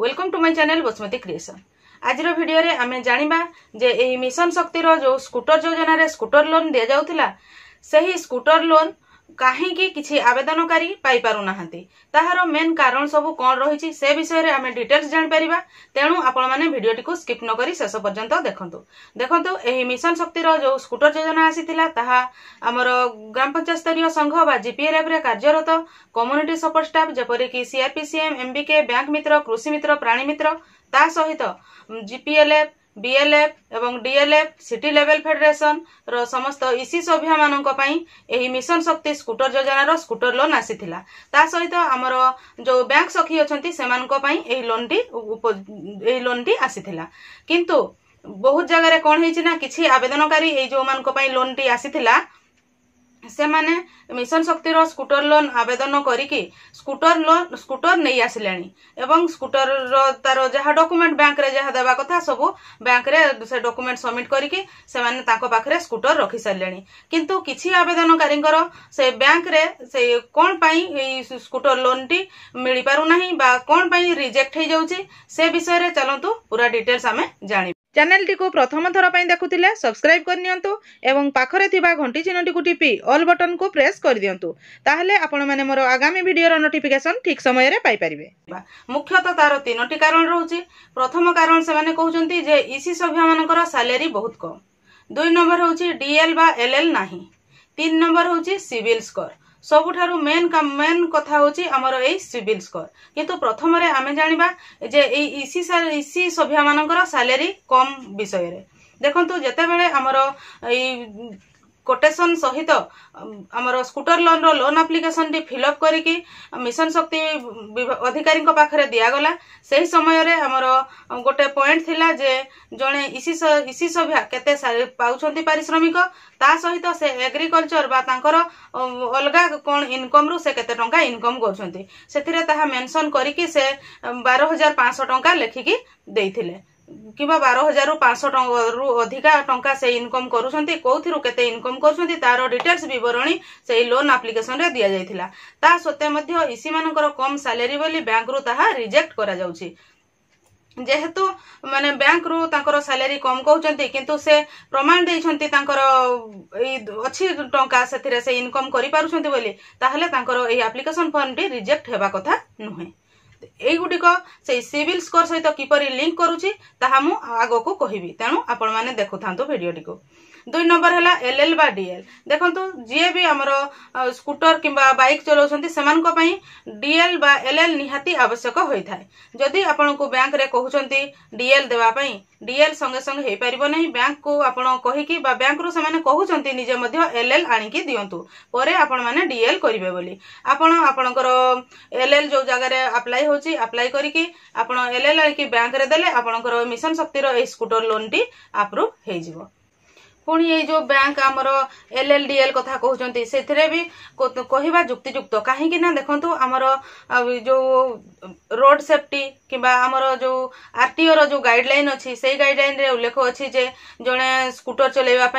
welcome to my channel Basumati creation ଆଜିର ଭିଡ଼ିଓରେ ଆମେ ଜାଣିବା ଯେ ଏହି ମିଶନ ଶକ୍ତିର ଯେଉଁ ସ୍କୁଟର ଯୋଜନାରେ ସ୍କୁଟର ଲୋନ୍ ଦିଆଯାଉଥିଲା ସେହି ସ୍କୁଟର ଲୋନ୍ କାହିଁକି କିଛି ଆବେଦନକାରୀ ପାଇପାରୁନାହାନ୍ତି ତାହାର ମେନ୍ କାରଣ ସବୁ କ'ଣ ରହିଛି ସେ ବିଷୟରେ ଆମେ ଡିଟେଲ୍ସ ଜାଣିପାରିବା ତେଣୁ ଆପଣମାନେ ଭିଡ଼ିଓଟିକୁ ସ୍କିପ୍ ନକରି ଶେଷ ପର୍ଯ୍ୟନ୍ତ ଦେଖନ୍ତୁ ଦେଖନ୍ତୁ ଏହି ମିଶନ ଶକ୍ତିର ଯେଉଁ ସ୍କୁଟର ଯୋଜନା ଆସିଥିଲା ତାହା ଆମର ଗ୍ରାମ ପଞ୍ଚାୟତ ସ୍ତରୀୟ ସଂଘ ବା ଜିପିଏଲ୍ଏଫ୍ରେ କାର୍ଯ୍ୟରତ କମ୍ୟୁନିଟି ସପୋର୍ଟ ଷ୍ଟାଫ୍ ଯେପରିକି ସିଆର୍ପିସିଏମ୍ ଏମ୍ବିକେ ବ୍ୟାଙ୍କ ମିତ୍ର କୃଷି ମିତ୍ର ପ୍ରାଣୀ ମିତ୍ର ତା ସହିତ ଜିପିଏଲ୍ଏଫ୍ বিএলএফ এবং ডিএলএফ সিটি লেভেল ଫେଡେରେସନର ସମସ୍ତ ଇସି ସଭ୍ୟମାନଙ୍କ ପାଇଁ ଏହି ମିଶନ ଶକ୍ତି ସ୍କୁଟର ଯୋଜନାର ସ୍କୁଟର ଲୋନ୍ ଆସିଥିଲା ତା ସହିତ ଆମର ଯୋଉ ବ୍ୟାଙ୍କ ସଖୀ ଅଛନ୍ତି ସେମାନଙ୍କ ପାଇଁ ଏହି ଲୋନ୍ଟି ଏହି ଲୋନ୍ଟି ଆସିଥିଲା କିନ୍ତୁ ବହୁତ ଜାଗାରେ କ'ଣ ହେଇଛି ନା କିଛି ଆବେଦନକାରୀ ଏଇ ଯୋଉମାନଙ୍କ ପାଇଁ ଲୋନ୍ଟି ଆସିଥିଲା ସେମାନେ ମିଶନ ଶକ୍ତିର ସ୍କୁଟର ଲୋନ୍ ଆବେଦନ କରିକି ସ୍କୁଟର ଲୋନ୍ ସ୍କୁଟର ନେଇ ଆସିଲେଣି ଏବଂ ସ୍କୁଟରର ତାର ଯାହା ଡକୁମେଣ୍ଟ ବ୍ୟାଙ୍କରେ ଯାହା ଦେବା କଥା ସବୁ ବ୍ୟାଙ୍କରେ ସେ ଡକୁମେଣ୍ଟ ସବମିଟ୍ କରିକି ସେମାନେ ତାଙ୍କ ପାଖରେ ସ୍କୁଟର ରଖି ସାରିଲେଣି କିନ୍ତୁ କିଛି ଆବେଦନକାରୀଙ୍କର ସେ ବ୍ୟାଙ୍କରେ ସେ କ'ଣ ପାଇଁ ଏଇ ସ୍କୁଟର ଲୋନ୍ଟି ମିଳିପାରୁନାହିଁ ବା କ'ଣ ପାଇଁ ରିଜେକ୍ଟ ହେଇଯାଉଛି ସେ ବିଷୟରେ ଚାଲନ୍ତୁ ପୁରା ଡିଟେଲ୍ସ ଆମେ ଜାଣିବା ଚ୍ୟାନେଲଟିକୁ ପ୍ରଥମ ଥର ପାଇଁ ଦେଖୁଥିଲେ ସବସ୍କ୍ରାଇବ୍ କରିନିଅନ୍ତୁ ଏବଂ ପାଖରେ ଥିବା ଘଣ୍ଟି ଚିହ୍ନଟିକୁ ଟିପି ଅଲ୍ ବଟନ୍କୁ ପ୍ରେସ୍ କରିଦିଅନ୍ତୁ ତାହେଲେ ଆପଣମାନେ ମୋର ଆଗାମୀ ଭିଡ଼ିଓର ନୋଟିଫିକେସନ୍ ଠିକ୍ ସମୟରେ ପାଇପାରିବେ ମୁଖ୍ୟତଃ ତାର ତିନୋଟି କାରଣ ରହୁଛି ପ୍ରଥମ କାରଣ ସେମାନେ କହୁଛନ୍ତି ଯେ ଇସି ସଭ୍ୟମାନଙ୍କର ସାଲେରୀ ବହୁତ କମ୍ ଦୁଇ ନମ୍ବର ହେଉଛି ଡିଏଲ୍ ବା ଏଲ୍ଏଲ୍ ନାହିଁ ତିନି ନମ୍ବର ହେଉଛି ସିଭିଲ୍ ସ୍କୋର ସବୁଠାରୁ ମେନ୍ ମେନ୍ କଥା ହେଉଛି ଆମର ଏଇ ସିଭିଲ୍ ସ୍କୋର କିନ୍ତୁ ପ୍ରଥମରେ ଆମେ ଜାଣିବା ଯେ ଏଇ ଇସି ଇସି ସଭ୍ୟମାନଙ୍କର ସାଲେରୀ କମ୍ ବିଷୟରେ ଦେଖନ୍ତୁ ଯେତେବେଳେ ଆମର ଏଇ কোটেসন সহিত আমার স্কুটর লোনর লোন আপ্লিকেশনটি ফিলঅপ করিকি মিশন শক্তি অধিকারী পাখে দিগলা সেই সময়ের আমার গোটে পয়েন্ট লা যে জনে ইসি সভ্যা কেতে পাচ্ছেন পারিশ্রমিক তা সহিত সে এগ্রিকলচর বা তাঁর অলগা কোণ ইনকমরু সে কেতে টঙ্কা ইনকম করছেন সেথিরে তাহা মেনশন করিকি সে বার হাজার পাঁচশো টঙ্কা লেখিকি ଦେଇଥିଲେ কিংবা বার হাজার পাঁচশো টঙ্কারু অধিকা টঙ্কা সে ইনকম করছেন কোথি কেতে ইনকম করছেন তার ডিটেলস বরণী সেই লোন রে দিয়া যাই তা সত্ত্বে মধ্যে ইসি মানকর কম স্যালেরি বলে ব্যাঙ্ক রু তাহা রিজেক্ট করা যাচ্ছে যেহেতু মানে ব্যাঙ্ক রু তাঁর স্যালেরি কম কৌঁচ কিন্তু সে প্রমাণ দিয়েছেন তাঁর এই অছি টঙ্কা সে ইনকম করে পুঁচ বলে তাহলে তাঁর এই আপ্লিকেসন ফর্মটি রিজেক্ট হওয়ার কথা নুহে ଏଇଗୁଡ଼ିକ ସେଇ ସିଭିଲ ସ୍କୋର ସହିତ କିପରି ଲିଙ୍କ କରୁଛି ତାହା ମୁଁ ଆଗକୁ କହିବି ତେଣୁ ଆପଣମାନେ ଦେଖୁଥାନ୍ତୁ ଭିଡ଼ିଓଟିକୁ দুই নম্বর হল এল এল বা ডিএল দেখন্তু যিয়ে বি আমার স্কুটর কিংবা বাইক চলাউছন্তি সেমানক পাই ডিএল বা এল এল নিহাতি আবশ্যক হয়ে থাকে যদি আপনার ব্যাঙ্করে কুচন্তি ডিএল দেওয়া পাই ডিএল সঙ্গে সঙ্গে হয়ে পারিব না ব্যাঙ্ক কু আপনার কহিকি বা ব্যাঙ্করু সেমানে কুচন্তি নিজে মধ্য এল এল আনিকি দিয়ন্তু পরে আপন মানে ডিএল করিবে বলি আপন আপনার এল এল যে জায়গায় আপ্লাই হচ্ছে আপ্লাই করিকি আপনার এল এল আনিকি ব্যাঙ্করে দেলে আপনার মিশন শক্তির এই স্কুটর লোনটি আপ্রুভ হয়ে যাব पुणी ये जो बैंक आम एल एल डीएल क्या कहते से भी कहवा जुक्तिजुक्त कहीं देखो आमर जो रोड सेफ्टी कि जो आर टीओ रो गाइडल अच्छी से गाइडल उल्लेख अच्छी जड़े स्कूटर चलवापर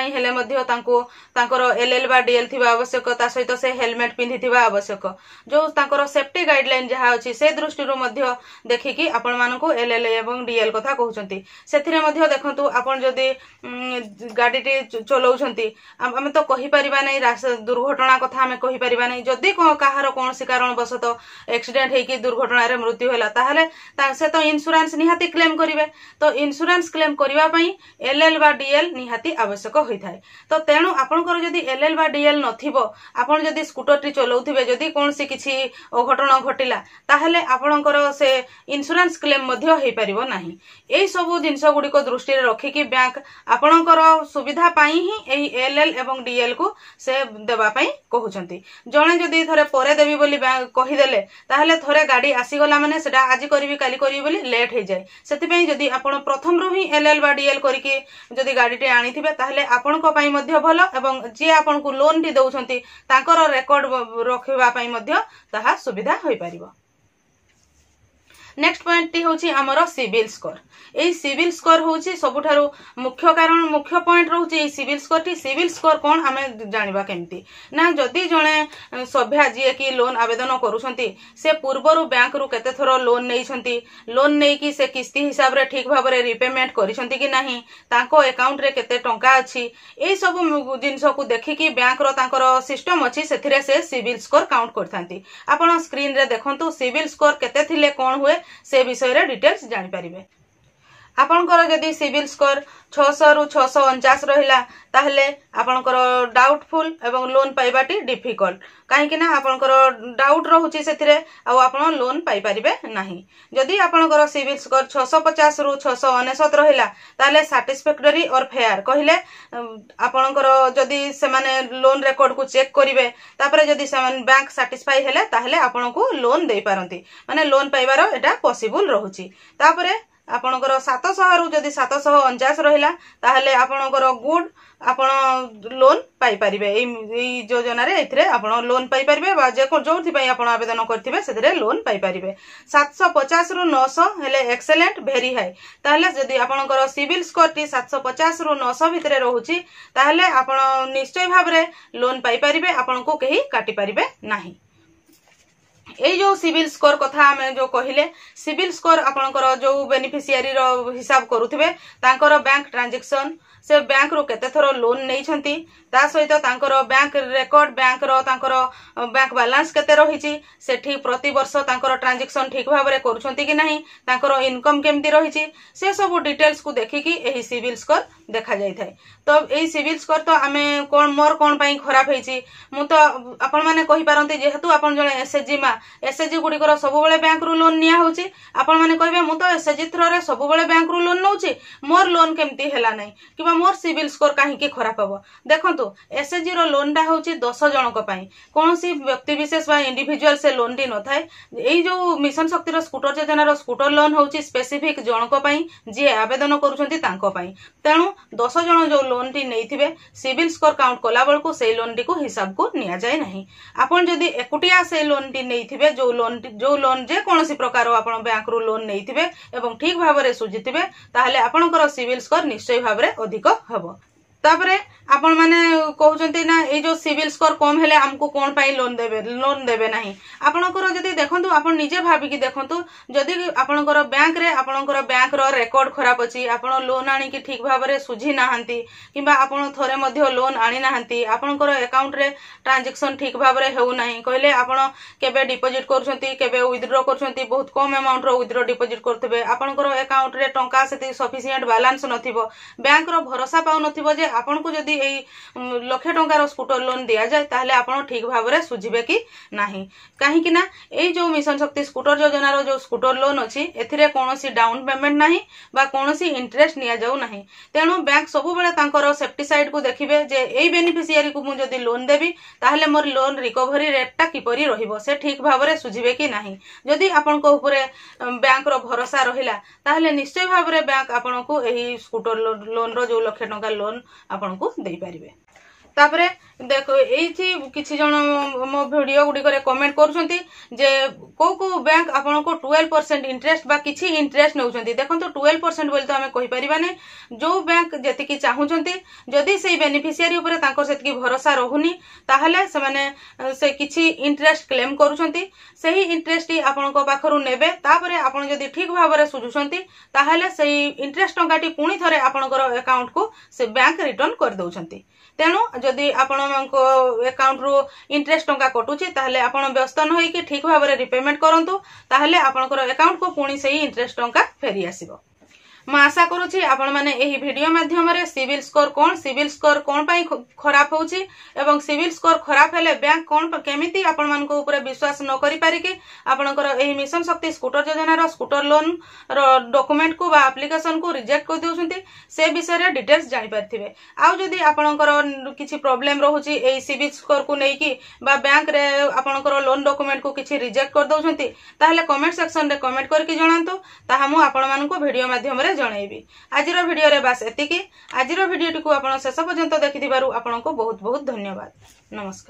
एल एल डीएल थी आवश्यकता सहित से हेलमेट पिंधि आवश्यक जो सेफ्टी गाइडल जहाँ अच्छी से दृष्टि देखिक आपण मानक एल एल ए डीएल कथा कहते देखो आप गाड़ी ଚଲାଉଛନ୍ତି ଆମେ ତ କହିପାରିବା ନାହିଁ ଦୁର୍ଘଟଣା କଥା ଆମେ କହିପାରିବା ନାହିଁ ଯଦି କାହାର କୌଣସି କାରଣବଶତଃ ଆକ୍ସିଡେଣ୍ଟ ହେଇକି ଦୁର୍ଘଟଣାରେ ମୃତ୍ୟୁ ହେଲା ତାହେଲେ ସେ ତ ଇନ୍ସୁରାନ୍ସ ନିହାତି କ୍ଲେମ୍ କରିବେ ତ ଇନ୍ସୁରାନ୍ସ କ୍ଲେମ୍ କରିବା ପାଇଁ ଏଲ୍ଏଲ୍ ବା ଡିଏଲ୍ ନିହାତି ଆବଶ୍ୟକ ହୋଇଥାଏ ତ ତେଣୁ ଆପଣଙ୍କର ଯଦି ଏଲ୍ଏଲ୍ ବା ଡିଏଲ୍ ନଥିବ ଆପଣ ଯଦି ସ୍କୁଟରଟି ଚଲାଉଥିବେ ଯଦି କୌଣସି କିଛି ଅଘଟଣ ଘଟିଲା ତାହେଲେ ଆପଣଙ୍କର ସେ ଇନ୍ସୁରାନ୍ସ କ୍ଲେମ୍ ମଧ୍ୟ ହେଇପାରିବ ନାହିଁ ଏଇ ସବୁ ଜିନିଷ ଗୁଡ଼ିକ ଦୃଷ୍ଟିରେ ରଖିକି ବ୍ୟାଙ୍କ ଆପଣଙ୍କର ସୁବିଧା ତାହା ପାଇଁ ହିଁ ଏହି ଏଲ୍ ଏଲ୍ ଏବଂ ଡିଏଲ୍କୁ ସେ ଦେବା ପାଇଁ କହୁଛନ୍ତି ଜଣେ ଯଦି ଥରେ ପରେ ଦେବି ବୋଲି କହିଦେଲେ ତାହେଲେ ଥରେ ଗାଡ଼ି ଆସିଗଲା ମାନେ ସେଟା ଆଜି କରିବି କାଲି କରିବି ବୋଲି ଲେଟ୍ ହେଇଯାଏ ସେଥିପାଇଁ ଯଦି ଆପଣ ପ୍ରଥମରୁ ହିଁ ଏଲ୍ ଏଲ୍ ବା ଡିଏଲ୍ କରିକି ଯଦି ଗାଡ଼ିଟି ଆଣିଥିବେ ତାହେଲେ ଆପଣଙ୍କ ପାଇଁ ମଧ୍ୟ ଭଲ ଏବଂ ଯିଏ ଆପଣଙ୍କୁ ଲୋନ୍ଟି ଦେଉଛନ୍ତି ତାଙ୍କର ରେକର୍ଡ ରଖିବା ପାଇଁ ମଧ୍ୟ ତାହା ସୁବିଧା ହୋଇପାରିବ ନେକ୍ସଟ ପଏଣ୍ଟଟି ହେଉଛି ଆମର ସିଭିଲ୍ ସ୍କୋର ଏଇ ସିଭିଲ୍ ସ୍କୋର ହେଉଛି ସବୁଠାରୁ ମୁଖ୍ୟ କାରଣ ମୁଖ୍ୟ ପଏଣ୍ଟ ରହୁଛି ଏଇ ସିଭିଲ୍ ସ୍କୋରଟି ସିଭିଲ୍ ସ୍କୋର କ'ଣ ଆମେ ଜାଣିବା କେମିତି ନା ଯଦି ଜଣେ ସଭ୍ୟା ଯିଏକି ଲୋନ୍ ଆବେଦନ କରୁଛନ୍ତି ସେ ପୂର୍ବରୁ ବ୍ୟାଙ୍କରୁ କେତେଥର ଲୋନ୍ ନେଇଛନ୍ତି ଲୋନ୍ ନେଇକି ସେ କିସ୍ତି ହିସାବରେ ଠିକ୍ ଭାବରେ ରିପେମେଣ୍ଟ କରିଛନ୍ତି କି ନାହିଁ ତାଙ୍କ ଆକାଉଣ୍ଟରେ କେତେ ଟଙ୍କା ଅଛି ଏଇସବୁ ଜିନିଷକୁ ଦେଖିକି ବ୍ୟାଙ୍କର ତାଙ୍କର ସିଷ୍ଟମ ଅଛି ସେଥିରେ ସେ ସିଭିଲ୍ ସ୍କୋର କାଉଣ୍ଟ କରିଥାନ୍ତି ଆପଣ ସ୍କ୍ରିନରେ ଦେଖନ୍ତୁ ସିଭିଲ୍ ସ୍କୋର କେତେ ଥିଲେ କ'ଣ ହୁଏ ସେ ବିଷୟରେ ଡିଟେଲ୍ସ ଜାଣିପାରିବେ ଆପଣଙ୍କର ଯଦି ସିଭିଲ୍ ସ୍କୋର ଛଅଶହରୁ ଛଅଶହ ଅଣଚାଶ ରହିଲା ତାହେଲେ ଆପଣଙ୍କର ଡାଉଟଫୁଲ୍ ଏବଂ ଲୋନ୍ ପାଇବାଟି ଡିଫିକଲ୍ଟ କାହିଁକି ନା ଆପଣଙ୍କର ଡାଉଟ୍ ରହୁଛି ସେଥିରେ ଆଉ ଆପଣ ଲୋନ୍ ପାଇପାରିବେ ନାହିଁ ଯଦି ଆପଣଙ୍କର ସିଭିଲ୍ ସ୍କୋର ଛଅଶହ ପଚାଶରୁ ଛଅଶହ ଅନେଶତ ରହିଲା ତାହେଲେ ସାଟିସ୍ଫ୍ୟାକ୍ଟୋରୀ ଅର୍ ଫେୟାର କହିଲେ ଆପଣଙ୍କର ଯଦି ସେମାନେ ଲୋନ୍ ରେକର୍ଡକୁ ଚେକ୍ କରିବେ ତାପରେ ଯଦି ସେମାନେ ବ୍ୟାଙ୍କ ସାଟିସ୍ଫାଇ ହେଲେ ତାହେଲେ ଆପଣଙ୍କୁ ଲୋନ୍ ଦେଇପାରନ୍ତି ମାନେ ଲୋନ୍ ପାଇବାର ଏଇଟା ପସିବୁଲ୍ ରହୁଛି ତାପରେ ଆପଣଙ୍କର ସାତଶହରୁ ଯଦି ସାତଶହ ଅଣଚାଶ ରହିଲା ତାହେଲେ ଆପଣଙ୍କର ଗୁଡ୍ ଆପଣ ଲୋନ୍ ପାଇପାରିବେ ଏଇ ଏଇ ଯୋଜନାରେ ଏଥିରେ ଆପଣ ଲୋନ୍ ପାଇପାରିବେ ବା ଯେଉଁଥିପାଇଁ ଆପଣ ଆବେଦନ କରିଥିବେ ସେଥିରେ ଲୋନ୍ ପାଇପାରିବେ ସାତଶହ ପଚାଶରୁ ନଅଶହ ହେଲେ ଏକ୍ସେଲେଣ୍ଟ ଭେରି ହାଇ ତାହେଲେ ଯଦି ଆପଣଙ୍କର ସିଭିଲ୍ ସ୍କୋରଟି ସାତଶହ ପଚାଶରୁ ନଅଶହ ଭିତରେ ରହୁଛି ତାହେଲେ ଆପଣ ନିଶ୍ଚୟ ଭାବରେ ଲୋନ୍ ପାଇପାରିବେ ଆପଣଙ୍କୁ କେହି କାଟିପାରିବେ ନାହିଁ এই যে সিভিল স্কোর কথা আমি যে কহিলে সিভিল স্কোর আপনার যে বেনিফিসিয়ারি হিসাব করুবে তাঁর ব্যাঙ্ক ট্রানজাকশন সে ব্যাঙ্কর কেতেথর লোন নিয়েছেন তা সহিত তাঁর ব্যাঙ্ক রেকর্ড ব্যাঙ্কর তাঁর ব্যাঙ্ক ବାଲାନ୍ସ କେତେ ରହିଛି ସେଠି ପ୍ରତିବର୍ଷ ତାଙ୍କର ଟ୍ରାଞ୍ଜାକ୍ସନ୍ ଠିକ୍ ଭାବରେ କରୁଛନ୍ତି କି ନାହିଁ ତାଙ୍କର ଇନକମ୍ କେମିତି ରହିଛି ସେ ସବୁ ଡିଟେଲ୍ସକୁ ଦେଖିକି ଏହି ସିଭିଲ୍ ସ୍କୋର ଦେଖାଯାଇଥାଏ ତ ଏଇ ସିଭିଲ୍ ସ୍କୋର ତ ଆମେ କ'ଣ ମୋର କ'ଣ ପାଇଁ ଖରାପ ହେଇଛି ମୁଁ ତ ଆପଣମାନେ କହିପାରନ୍ତି ଯେହେତୁ ଆପଣ ଜଣେ ଏସ୍ଏଚ୍ଜି ମା ଏସ୍ଏଚ୍ଜି ଗୁଡ଼ିକର ସବୁବେଳେ ବ୍ୟାଙ୍କରୁ ଲୋନ୍ ନିଆହେଉଛି ଆପଣମାନେ କହିବେ ମୁଁ ତ ଏସ୍ଏଚ୍ଜି ଥ୍ରୋରେ ସବୁବେଳେ ବ୍ୟାଙ୍କରୁ ଲୋନ୍ ନେଉଛି ମୋର ଲୋନ୍ କେମିତି ହେଲା ନାହିଁ କିମ୍ବା ମୋର ସିଭିଲ୍ ସ୍କୋର କାହିଁକି ଖରାପ ହେବ ଦେଖନ୍ତୁ ଏସ୍ଏଚ୍ଜିର ଲୋନ୍ଟା ହେଉଛି ଦଶ ଜଣଙ୍କ ପାଇଁ କୌଣସି ବ୍ୟକ୍ତିବିଶେଷ ବା ଇଣ୍ଡିଭିଜୁଆଲ୍ ସେ ଲୋନ୍ଟି ନଥାଏ ଏଇ ଯେଉଁ ମିଶନ ଶକ୍ତିର ସ୍କୁଟର ଯୋଜନାର ସ୍କୁଟର ଲୋନ୍ ହେଉଛି ସ୍ପେସିଫିକ୍ ଜଣଙ୍କ ପାଇଁ ଯିଏ ଆବେଦନ କରୁଛନ୍ତି ତାଙ୍କ ପାଇଁ ତେଣୁ ଦଶ ଜଣ ଯେଉଁ ଲୋନ୍ଟି ନେଇଥିବେ ସିଭିଲ୍ ସ୍କୋର କାଉଣ୍ଟ କଲାବେଳକୁ ସେଇ ଲୋନ୍ଟିକୁ ହିସାବକୁ ନିଆଯାଏ ନାହିଁ ଆପଣ ଯଦି ଏକୁଟିଆ ସେଇ ଲୋନ୍ଟି ନେଇ ନେଇଥିବେ ଯେଉଁ ଲୋନ୍ ଯେଉଁ ଲୋନ୍ ଯେକୌଣସି ପ୍ରକାର ଆପଣ ବ୍ୟାଙ୍କରୁ ଲୋନ୍ ନେଇଥିବେ ଏବଂ ଠିକ୍ ଭାବରେ ସୁଝିଥିବେ ତାହେଲେ ଆପଣଙ୍କର ସିଭିଲ୍ ସ୍କୋର ନିଶ୍ଚୟ ଭାବରେ ଅଧିକ ହେବ ତାପରେ ଆପଣମାନେ କହୁଛନ୍ତି ନା ଏଇ ଯୋଉ ସିଭିଲ ସ୍କୋର କମ୍ ହେଲେ ଆମକୁ କ'ଣ ପାଇଁ ଲୋନ୍ ଦେବେ ଲୋନ୍ ଦେବେ ନାହିଁ ଆପଣଙ୍କର ଯଦି ଦେଖନ୍ତୁ ଆପଣ ନିଜେ ଭାବିକି ଦେଖନ୍ତୁ ଯଦି ଆପଣଙ୍କର ବ୍ୟାଙ୍କରେ ଆପଣଙ୍କର ବ୍ୟାଙ୍କର ରେକର୍ଡ ଖରାପ ଅଛି ଆପଣ ଲୋନ୍ ଆଣିକି ଠିକ୍ ଭାବରେ ସୁଝି ନାହାନ୍ତି କିମ୍ବା ଆପଣ ଥରେ ମଧ୍ୟ ଲୋନ୍ ଆଣିନାହାନ୍ତି ଆପଣଙ୍କର ଆକାଉଣ୍ଟରେ ଟ୍ରାଞ୍ଜାକ୍ସନ୍ ଠିକ୍ ଭାବରେ ହେଉନାହିଁ କହିଲେ ଆପଣ କେବେ ଡିପୋଜିଟ୍ କରୁଛନ୍ତି କେବେ ୱିଥଡ୍ର କରୁଛନ୍ତି ବହୁତ କମ୍ ଆମାଉଣ୍ଟର ୱିଥଡ୍ର ଡିପୋଜିଟ୍ କରୁଥିବେ ଆପଣଙ୍କର ଆକାଉଣ୍ଟରେ ଟଙ୍କା ସେତିକି ସଫିସିଏଣ୍ଟ ବାଲାନ୍ସ ନଥିବ ବ୍ୟାଙ୍କର ଭରସା ପାଉନଥିବ ଯେ আপনক যদি এই লক্ষ টকাৰ স্কুটাৰ লোন দিয়া যায় তাহলে আপোনক ঠিক ভাৱৰে সুজিবে কি নাই কাহি কি না এই যে মিশন শক্তি স্কুটাৰ যojanaৰ যে স্কুটাৰ লোন আছে এতিয়া কোনসি ডাউন পেমেন্ট নাই বা কোনসি ইন্টাৰেস্ট নিয়া যাও নাই তেণো বেংক সবোবালে তংকৰ সেফটি সাইড কো দেখিবে যে এই बेनिফিশিয়ৰি কো মই যদি লোন দেবি তাহলে মোৰ লোন ৰিকভৰী ৰেটটা কি পৰি ৰহিব সে ঠিক ভাৱৰে সুজিবে কি নাই যদি আপোনক ওপৰে বেংকৰ ভরসা ৰহিলা তাহলে নিশ্চয় ভাৱৰে বেংক আপোনক এই স্কুটাৰ লোনৰ যে লক্ষ টকা লোন ଆପଣଙ୍କୁ ଦେଇପାରିବେ ତାପରେ ଦେଖ ଏଇଠି କିଛି ଜଣ ମୋ ଭିଡ଼ିଓ ଗୁଡ଼ିକରେ କମେଣ୍ଟ କରୁଛନ୍ତି ଯେ কেউ কেউ ব্যাঙ্ক আপনার টুয়েলভ পরসেন্ট ইন্টরেস্ট বা কিছু ইন্টরেস্ট নেওয়া দেখুন টুয়েলভ পরসেন্ট বলে তো আমি কইপারা না যে ব্যাঙ্ক যেত চাহুমান যদি সেই বেনিফিসিয়ারি উপরে তাঁর সেটি ভরসা রহুনি তাহলে সে সে কিছু ইন্টরেস্ট ক্লেম করছেন সেই ইন্টরেস্ট আপনার পাখর নেবে তাপরে আপনার যদি ঠিক ভাবে সুঝুছেন তাহলে সেই ইন্টরেস্ট টঙ্কাটি পুঁ থে আপনার একাউন্ট কু সে ব্যাঙ্ক রিটর্ন করেদেউ তেণু যদি আপনার একাউন্ট্রু ইন্টরেস্ট টঙ্কা কটুছি তাহলে আপনার ব্যস্ত নহইকি ঠিক ভাবে রিপেমেন্ট ପେମେଣ୍ଟ କରନ୍ତୁ ତାହେଲେ ଆପଣଙ୍କର ଆକାଉଣ୍ଟକୁ ପୁଣି ସେହି ଇଣ୍ଟରେଷ୍ଟ ଟଙ୍କା ଫେରି ଆସିବ ମୁଁ ଆଶା କରୁଛି ଆପଣମାନେ ଏହି ଭିଡ଼ିଓ ମାଧ୍ୟମରେ ସିଭିଲ୍ ସ୍କୋର କ'ଣ ସିଭିଲ୍ ସ୍କୋର କ'ଣ ପାଇଁ ଖରାପ ହେଉଛି ଏବଂ ସିଭିଲ୍ ସ୍କୋର ଖରାପ ହେଲେ ବ୍ୟାଙ୍କ କ'ଣ କେମିତି ଆପଣମାନଙ୍କ ଉପରେ ବିଶ୍ୱାସ ନ କରିପାରିକି ଆପଣଙ୍କର ଏହି ମିଶନ ଶକ୍ତି ସ୍କୁଟର ଯୋଜନାର ସ୍କୁଟର ଲୋନ୍ର ଡକୁମେଣ୍ଟକୁ ବା ଆପ୍ଲିକେସନକୁ ରିଜେକ୍ଟ କରିଦେଉଛନ୍ତି ସେ ବିଷୟରେ ଡିଟେଲ୍ସ ଜାଣିପାରିଥିବେ ଆଉ ଯଦି ଆପଣଙ୍କର କିଛି ପ୍ରୋବ୍ଲେମ୍ ରହୁଛି ଏହି ସିଭିଲ୍ ସ୍କୋରକୁ ନେଇକି ବା ବ୍ୟାଙ୍କରେ ଆପଣଙ୍କର ଲୋନ୍ ଡକୁମେଣ୍ଟକୁ କିଛି ରିଜେକ୍ଟ କରିଦେଉଛନ୍ତି ତାହେଲେ କମେଣ୍ଟ ସେକ୍ସନରେ କମେଣ୍ଟ କରିକି ଜଣାନ୍ତୁ ତାହା ମୁଁ ଆପଣମାନଙ୍କୁ ଭିଡ଼ିଓ ମାଧ୍ୟମରେ ଜଣାଇବି ଆଜିର ଭିଡ଼ିଓରେ ବାସ୍ ଏତିକି ଆଜିର ଭିଡ଼ିଓଟିକୁ ଆପଣ ଶେଷ ପର୍ଯ୍ୟନ୍ତ ଦେଖିଥିବାରୁ ଆପଣଙ୍କୁ ବହୁତ ବହୁତ ଧନ୍ୟବାଦ ନମସ୍କାର